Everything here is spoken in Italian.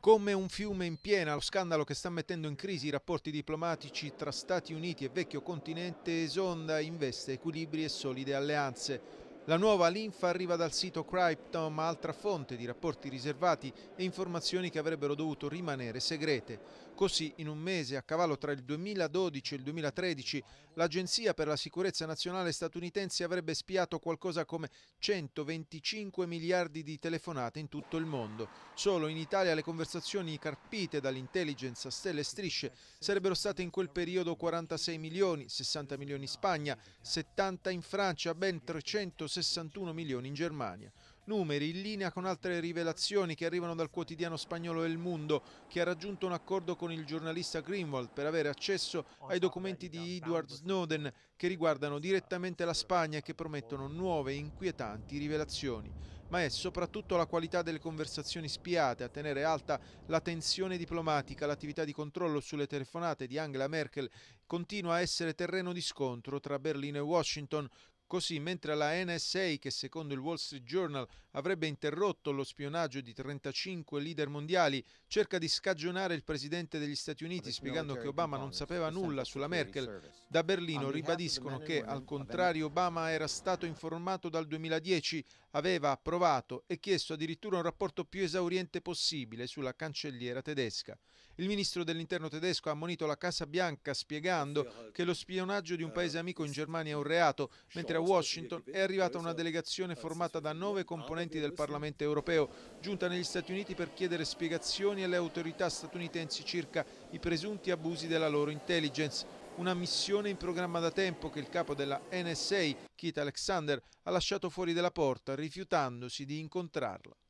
Come un fiume in piena, lo scandalo che sta mettendo in crisi i rapporti diplomatici tra Stati Uniti e vecchio continente esonda, investe equilibri e solide alleanze. La nuova linfa arriva dal sito Cryptom, altra fonte di rapporti riservati e informazioni che avrebbero dovuto rimanere segrete. Così, in un mese, a cavallo tra il 2012 e il 2013, l'Agenzia per la Sicurezza Nazionale statunitense avrebbe spiato qualcosa come 125 miliardi di telefonate in tutto il mondo. Solo in Italia le conversazioni carpite dall'intelligence a stelle e strisce sarebbero state in quel periodo 46 milioni, 60 milioni in Spagna, 70 in Francia, ben 360 61 milioni in Germania. Numeri in linea con altre rivelazioni che arrivano dal quotidiano spagnolo El Mundo, che ha raggiunto un accordo con il giornalista Greenwald per avere accesso ai documenti di Edward Snowden che riguardano direttamente la Spagna e che promettono nuove e inquietanti rivelazioni. Ma è soprattutto la qualità delle conversazioni spiate a tenere alta la tensione diplomatica, l'attività di controllo sulle telefonate di Angela Merkel continua a essere terreno di scontro tra Berlino e Washington, Così, mentre la NSA, che secondo il Wall Street Journal avrebbe interrotto lo spionaggio di 35 leader mondiali, cerca di scagionare il presidente degli Stati Uniti spiegando che Obama non sapeva nulla sulla Merkel, da Berlino ribadiscono che, al contrario, Obama era stato informato dal 2010, aveva approvato e chiesto addirittura un rapporto più esauriente possibile sulla cancelliera tedesca. Il ministro dell'interno tedesco ha ammonito la Casa Bianca spiegando che lo spionaggio di un eh, paese amico in Germania è un reato, mentre a Washington è arrivata una delegazione formata da nove componenti del Parlamento europeo, giunta negli Stati Uniti per chiedere spiegazioni alle autorità statunitensi circa i presunti abusi della loro intelligence una missione in programma da tempo che il capo della NSA, Keith Alexander, ha lasciato fuori della porta, rifiutandosi di incontrarla.